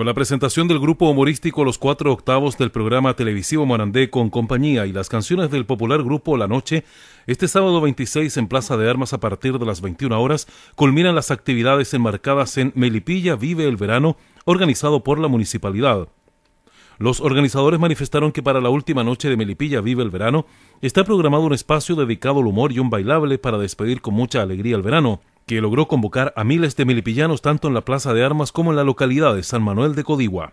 Con la presentación del grupo humorístico Los Cuatro Octavos del programa televisivo Morandé con compañía y las canciones del popular grupo La Noche, este sábado 26 en Plaza de Armas a partir de las 21 horas culminan las actividades enmarcadas en Melipilla Vive el Verano, organizado por la municipalidad. Los organizadores manifestaron que para la última noche de Melipilla Vive el Verano está programado un espacio dedicado al humor y un bailable para despedir con mucha alegría el verano que logró convocar a miles de milipillanos tanto en la Plaza de Armas como en la localidad de San Manuel de Codigua.